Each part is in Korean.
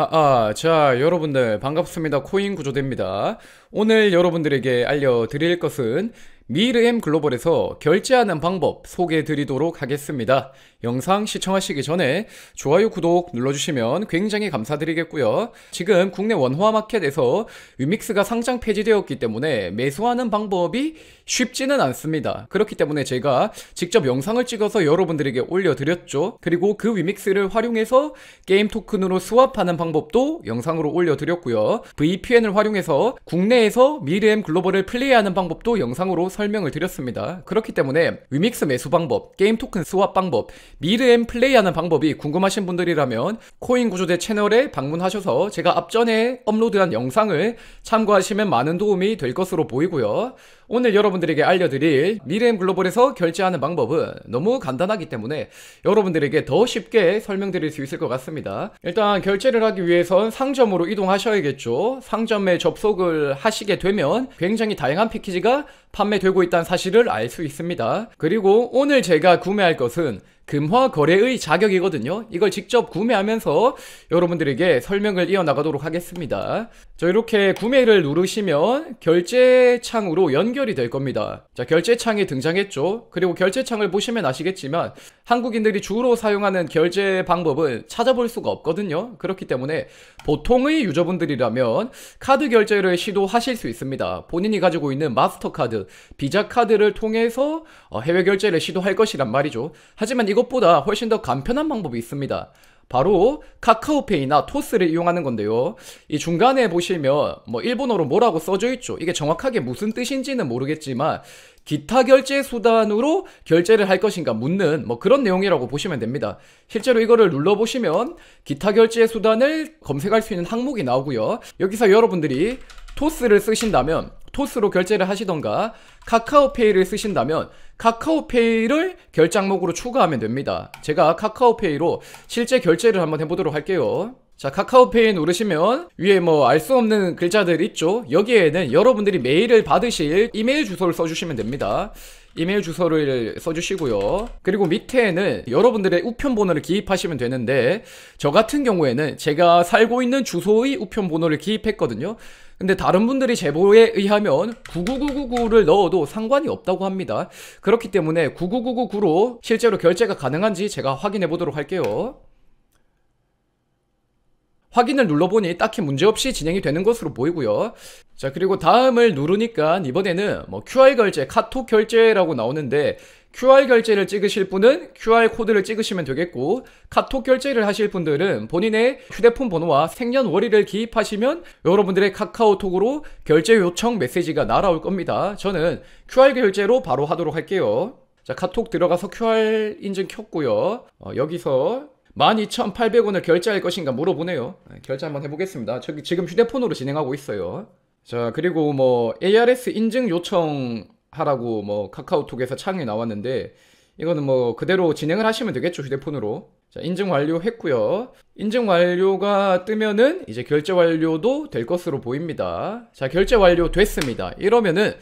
아아 아, 자 여러분들 반갑습니다 코인 구조대입니다 오늘 여러분들에게 알려드릴 것은 미르엠 글로벌에서 결제하는 방법 소개해 드리도록 하겠습니다. 영상 시청하시기 전에 좋아요, 구독 눌러주시면 굉장히 감사드리겠고요. 지금 국내 원화마켓에서 위믹스가 상장 폐지되었기 때문에 매수하는 방법이 쉽지는 않습니다. 그렇기 때문에 제가 직접 영상을 찍어서 여러분들에게 올려드렸죠. 그리고 그 위믹스를 활용해서 게임 토큰으로 스왑하는 방법도 영상으로 올려드렸고요. VPN을 활용해서 국내에서 미르엠 글로벌을 플레이하는 방법도 영상으로 설명을 드렸습니다. 그렇기 때문에 위믹스 매수 방법, 게임 토큰 스왑 방법, 미르앤 플레이하는 방법이 궁금하신 분들이라면 코인 구조대 채널에 방문하셔서 제가 앞전에 업로드한 영상을 참고하시면 많은 도움이 될 것으로 보이고요. 오늘 여러분들에게 알려드릴 미래엠 글로벌에서 결제하는 방법은 너무 간단하기 때문에 여러분들에게 더 쉽게 설명드릴 수 있을 것 같습니다. 일단 결제를 하기 위해선 상점으로 이동하셔야겠죠. 상점에 접속을 하시게 되면 굉장히 다양한 패키지가 판매되고 있다는 사실을 알 수 있습니다. 그리고 오늘 제가 구매할 것은 금화 거래의 자격이거든요. 이걸 직접 구매하면서 여러분들에게 설명을 이어나가도록 하겠습니다. 저 이렇게 구매를 누르시면 결제 창으로 연결 해결이 될 겁니다. 자, 결제창이 등장했죠. 그리고 결제창을 보시면 아시겠지만 한국인들이 주로 사용하는 결제 방법은 찾아볼 수가 없거든요. 그렇기 때문에 보통의 유저분들이라면 카드 결제를 시도하실 수 있습니다. 본인이 가지고 있는 마스터카드, 비자카드를 통해서 어, 해외 결제를 시도할 것이란 말이죠. 하지만 이것보다 훨씬 더 간편한 방법이 있습니다. 바로 카카오페이나 토스를 이용하는 건데요. 이 중간에 보시면 뭐 일본어로 뭐라고 써져 있죠. 이게 정확하게 무슨 뜻인지는 모르겠지만 기타 결제 수단으로 결제를 할 것인가 묻는 뭐 그런 내용이라고 보시면 됩니다. 실제로 이거를 눌러보시면 기타 결제 수단을 검색할 수 있는 항목이 나오고요. 여기서 여러분들이 토스를 쓰신다면 토스로 결제를 하시던가 카카오페이를 쓰신다면 카카오페이를 결제목으로 추가하면 됩니다. 제가 카카오페이로 실제 결제를 한번 해보도록 할게요. 자 카카오페이 누르시면 위에 뭐 알 수 없는 글자들 있죠 여기에는 여러분들이 메일을 받으실 이메일 주소를 써주시면 됩니다 이메일 주소를 써주시고요 그리고 밑에는 여러분들의 우편번호를 기입하시면 되는데 저 같은 경우에는 제가 살고 있는 주소의 우편번호를 기입했거든요 근데 다른 분들이 제보에 의하면 99999를 넣어도 상관이 없다고 합니다. 그렇기 때문에 99999로 실제로 결제가 가능한지 제가 확인해 보도록 할게요. 확인을 눌러보니 딱히 문제없이 진행이 되는 것으로 보이고요 자 그리고 다음을 누르니까 이번에는 뭐 QR 결제, 카톡 결제라고 나오는데 QR 결제를 찍으실 분은 QR 코드를 찍으시면 되겠고 카톡 결제를 하실 분들은 본인의 휴대폰 번호와 생년월일을 기입하시면 여러분들의 카카오톡으로 결제 요청 메시지가 날아올 겁니다. 저는 QR 결제로 바로 하도록 할게요. 자 카톡 들어가서 QR 인증 켰고요. 어, 여기서 12,800원을 결제할 것인가 물어보네요. 네, 결제 한번 해보겠습니다. 저기 지금 휴대폰으로 진행하고 있어요. 자 그리고 뭐 ARS 인증 요청 하라고 뭐 카카오톡에서 창이 나왔는데 이거는 뭐 그대로 진행을 하시면 되겠죠 휴대폰으로 자 인증 완료했고요 인증 완료가 뜨면은 이제 결제 완료도 될 것으로 보입니다 자 결제 완료 됐습니다 이러면은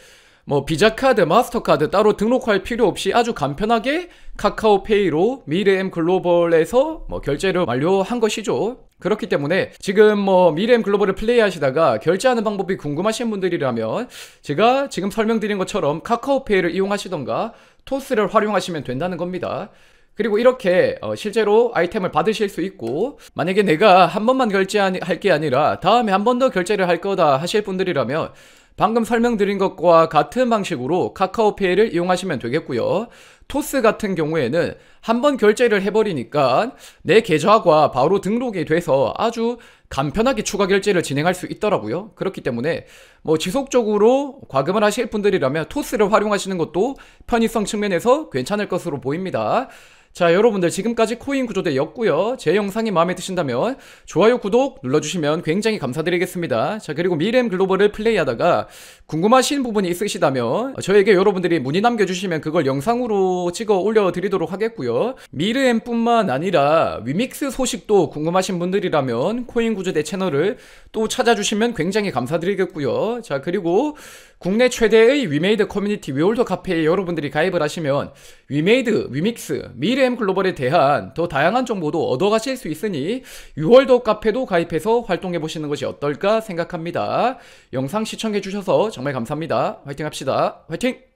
뭐 비자카드, 마스터카드 따로 등록할 필요 없이 아주 간편하게 카카오페이로 미래엠 글로벌에서 뭐 결제를 완료한 것이죠. 그렇기 때문에 지금 뭐 미래엠 글로벌을 플레이하시다가 결제하는 방법이 궁금하신 분들이라면 제가 지금 설명드린 것처럼 카카오페이를 이용하시던가 토스를 활용하시면 된다는 겁니다. 그리고 이렇게 어, 실제로 아이템을 받으실 수 있고 만약에 내가 한 번만 결제할 게 아니라 다음에 한 번 더 결제를 할 거다 하실 분들이라면 방금 설명드린 것과 같은 방식으로 카카오페이를 이용하시면 되겠고요. 토스 같은 경우에는 한번 결제를 해버리니까 내 계좌가 바로 등록이 돼서 아주 간편하게 추가 결제를 진행할 수 있더라고요. 그렇기 때문에 뭐 지속적으로 과금을 하실 분들이라면 토스를 활용하시는 것도 편의성 측면에서 괜찮을 것으로 보입니다. 자 여러분들 지금까지 코인 구조대였고요. 제 영상이 마음에 드신다면 좋아요, 구독 눌러주시면 굉장히 감사드리겠습니다. 자 그리고 미램 글로벌을 플레이하다가 궁금하신 부분이 있으시다면 저에게 여러분들이 문의 남겨주시면 그걸 영상으로 찍어 올려드리도록 하겠고요. 미램뿐만 아니라 위믹스 소식도 궁금하신 분들이라면 코인 구조대 채널을 또 찾아주시면 굉장히 감사드리겠고요. 자 그리고 국내 최대의 위메이드 커뮤니티 위월드 카페에 여러분들이 가입을 하시면 위메이드, 위믹스, 미래엠 글로벌에 대한 더 다양한 정보도 얻어가실 수 있으니 위월드 카페도 가입해서 활동해보시는 것이 어떨까 생각합니다. 영상 시청해주셔서 정말 감사합니다. 화이팅 합시다. 화이팅!